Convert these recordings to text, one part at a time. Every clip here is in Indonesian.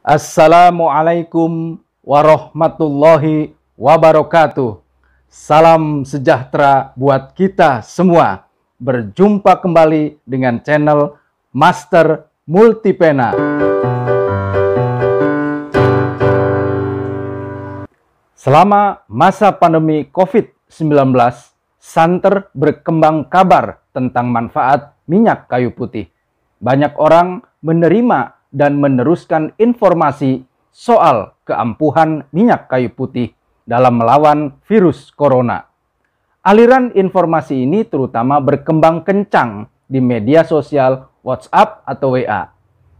Assalamualaikum warahmatullahi wabarakatuh. Salam sejahtera buat kita semua. Berjumpa kembali dengan channel Master Multipena. Selama masa pandemi COVID-19, santer berkembang kabar tentang manfaat minyak kayu putih. Banyak orang menerima dan meneruskan informasi soal keampuhan minyak kayu putih dalam melawan virus corona. Aliran informasi ini terutama berkembang kencang di media sosial WhatsApp atau WA.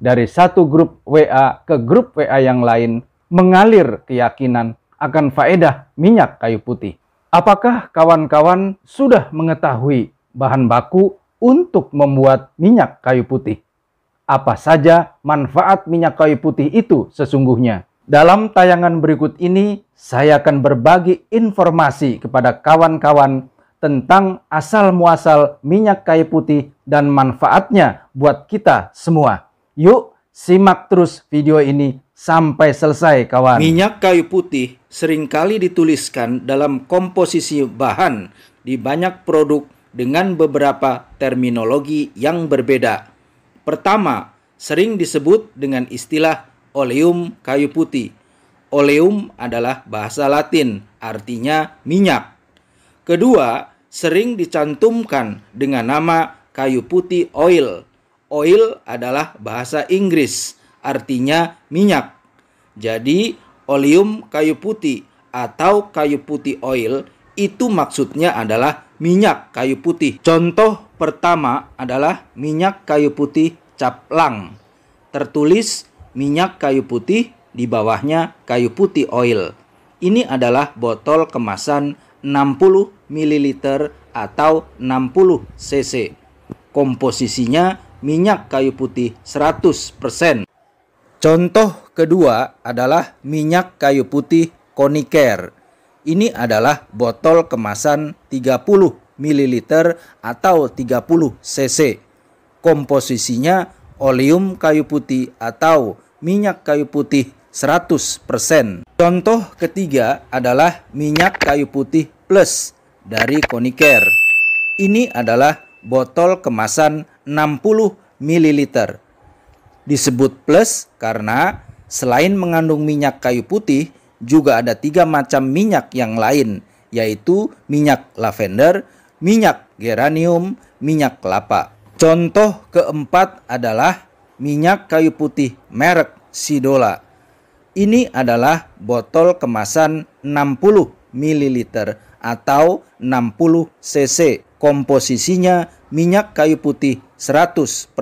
Dari satu grup WA ke grup WA yang lain mengalir keyakinan akan faedah minyak kayu putih. Apakah kawan-kawan sudah mengetahui bahan baku untuk membuat minyak kayu putih? apa saja manfaat minyak kayu putih itu sesungguhnya. Dalam tayangan berikut ini, saya akan berbagi informasi kepada kawan-kawan tentang asal-muasal minyak kayu putih dan manfaatnya buat kita semua. Yuk, simak terus video ini sampai selesai kawan. Minyak kayu putih seringkali dituliskan dalam komposisi bahan di banyak produk dengan beberapa terminologi yang berbeda. Pertama, sering disebut dengan istilah oleum kayu putih. Oleum adalah bahasa Latin, artinya minyak. Kedua, sering dicantumkan dengan nama kayu putih oil. Oil adalah bahasa Inggris, artinya minyak. Jadi, oleum kayu putih atau kayu putih oil itu maksudnya adalah minyak kayu putih. Contoh pertama adalah minyak kayu putih caplang. Tertulis minyak kayu putih di bawahnya kayu putih oil. Ini adalah botol kemasan 60 ml atau 60 cc. Komposisinya minyak kayu putih 100%. Contoh kedua adalah minyak kayu putih koniker. Ini adalah botol kemasan 30 ml atau 30 cc. Komposisinya oleum kayu putih atau minyak kayu putih 100%. Contoh ketiga adalah minyak kayu putih plus dari Koniker. Ini adalah botol kemasan 60 ml. Disebut plus karena selain mengandung minyak kayu putih, juga ada tiga macam minyak yang lain, yaitu minyak lavender, minyak geranium, minyak kelapa. Contoh keempat adalah minyak kayu putih merek Sidola. Ini adalah botol kemasan 60 ml atau 60 cc. Komposisinya minyak kayu putih 100%.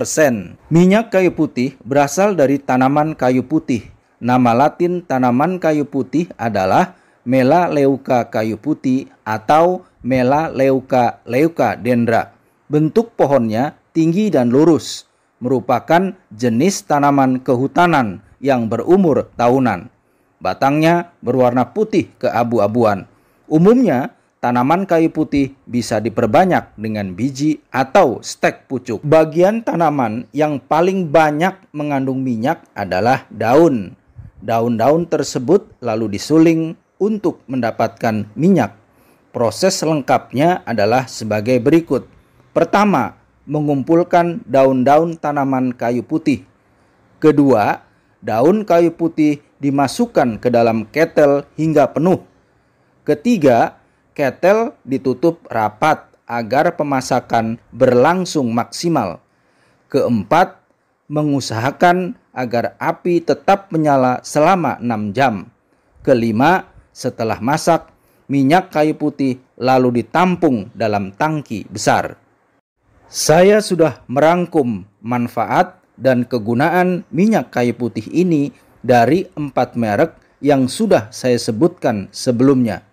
Minyak kayu putih berasal dari tanaman kayu putih Nama latin tanaman kayu putih adalah Mela Melaleuca kayu putih atau Mela Melaleuca dendra. Bentuk pohonnya tinggi dan lurus, merupakan jenis tanaman kehutanan yang berumur tahunan. Batangnya berwarna putih keabu-abuan. Umumnya, tanaman kayu putih bisa diperbanyak dengan biji atau stek pucuk. Bagian tanaman yang paling banyak mengandung minyak adalah daun. Daun-daun tersebut lalu disuling untuk mendapatkan minyak. Proses lengkapnya adalah sebagai berikut. Pertama, mengumpulkan daun-daun tanaman kayu putih. Kedua, daun kayu putih dimasukkan ke dalam ketel hingga penuh. Ketiga, ketel ditutup rapat agar pemasakan berlangsung maksimal. Keempat, mengusahakan agar api tetap menyala selama enam jam. Kelima, setelah masak, minyak kayu putih lalu ditampung dalam tangki besar. Saya sudah merangkum manfaat dan kegunaan minyak kayu putih ini dari empat merek yang sudah saya sebutkan sebelumnya.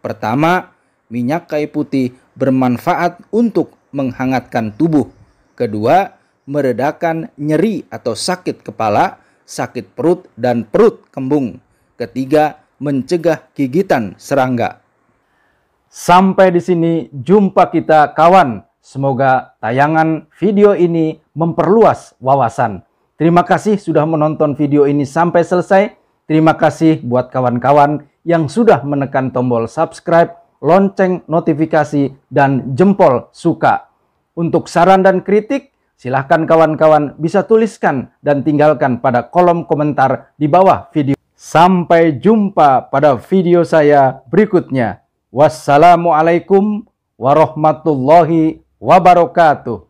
Pertama, minyak kayu putih bermanfaat untuk menghangatkan tubuh. Kedua, meredakan nyeri atau sakit kepala, sakit perut dan perut kembung. Ketiga, mencegah gigitan serangga. Sampai di sini jumpa kita kawan. Semoga tayangan video ini memperluas wawasan. Terima kasih sudah menonton video ini sampai selesai. Terima kasih buat kawan-kawan yang sudah menekan tombol subscribe, lonceng notifikasi, dan jempol suka. Untuk saran dan kritik, Silahkan kawan-kawan bisa tuliskan dan tinggalkan pada kolom komentar di bawah video. Sampai jumpa pada video saya berikutnya. Wassalamualaikum warahmatullahi wabarakatuh.